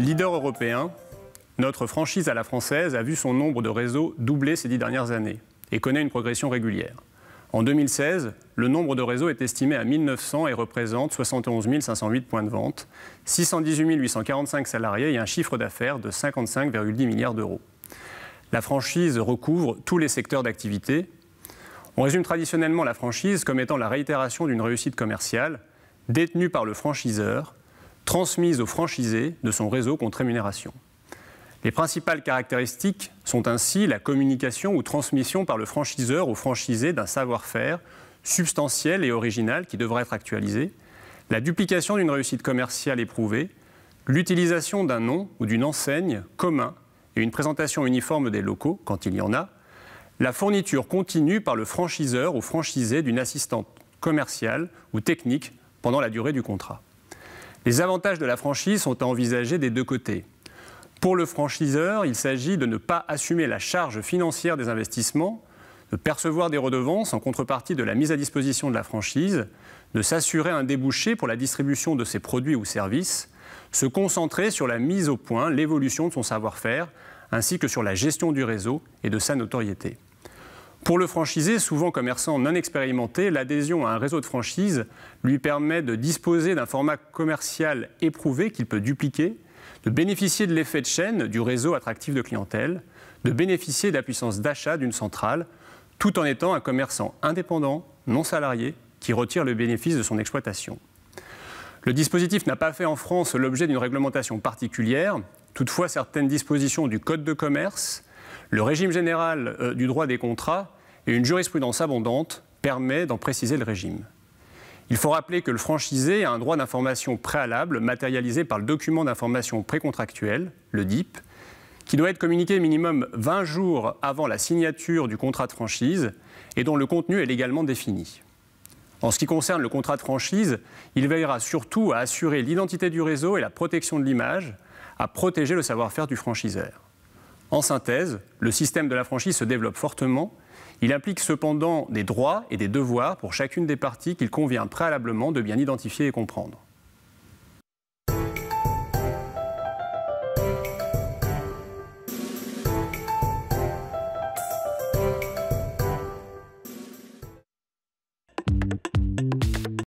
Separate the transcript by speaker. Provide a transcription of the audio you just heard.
Speaker 1: Leader européen, notre franchise à la française a vu son nombre de réseaux doubler ces dix dernières années et connaît une progression régulière. En 2016, le nombre de réseaux est estimé à 1900 et représente 71 508 points de vente, 618 845 salariés et un chiffre d'affaires de 55,10 milliards d'euros. La franchise recouvre tous les secteurs d'activité. On résume traditionnellement la franchise comme étant la réitération d'une réussite commerciale détenue par le franchiseur transmise au franchisé de son réseau contre rémunération. Les principales caractéristiques sont ainsi la communication ou transmission par le franchiseur au franchisé d'un savoir-faire substantiel et original qui devrait être actualisé, la duplication d'une réussite commerciale éprouvée, l'utilisation d'un nom ou d'une enseigne commun et une présentation uniforme des locaux, quand il y en a, la fourniture continue par le franchiseur ou franchisé d'une assistante commerciale ou technique pendant la durée du contrat. Les avantages de la franchise sont à envisager des deux côtés. Pour le franchiseur, il s'agit de ne pas assumer la charge financière des investissements, de percevoir des redevances en contrepartie de la mise à disposition de la franchise, de s'assurer un débouché pour la distribution de ses produits ou services, se concentrer sur la mise au point, l'évolution de son savoir-faire, ainsi que sur la gestion du réseau et de sa notoriété. Pour le franchisé, souvent commerçant non expérimenté, l'adhésion à un réseau de franchise lui permet de disposer d'un format commercial éprouvé qu'il peut dupliquer, de bénéficier de l'effet de chaîne du réseau attractif de clientèle, de bénéficier de la puissance d'achat d'une centrale, tout en étant un commerçant indépendant, non salarié, qui retire le bénéfice de son exploitation. Le dispositif n'a pas fait en France l'objet d'une réglementation particulière. Toutefois, certaines dispositions du Code de commerce, le régime général euh, du droit des contrats et une jurisprudence abondante permet d'en préciser le régime. Il faut rappeler que le franchisé a un droit d'information préalable matérialisé par le document d'information précontractuel, le DIP, qui doit être communiqué minimum 20 jours avant la signature du contrat de franchise et dont le contenu est légalement défini. En ce qui concerne le contrat de franchise, il veillera surtout à assurer l'identité du réseau et la protection de l'image, à protéger le savoir-faire du franchiseur. En synthèse, le système de la franchise se développe fortement. Il implique cependant des droits et des devoirs pour chacune des parties qu'il convient préalablement de bien identifier et comprendre.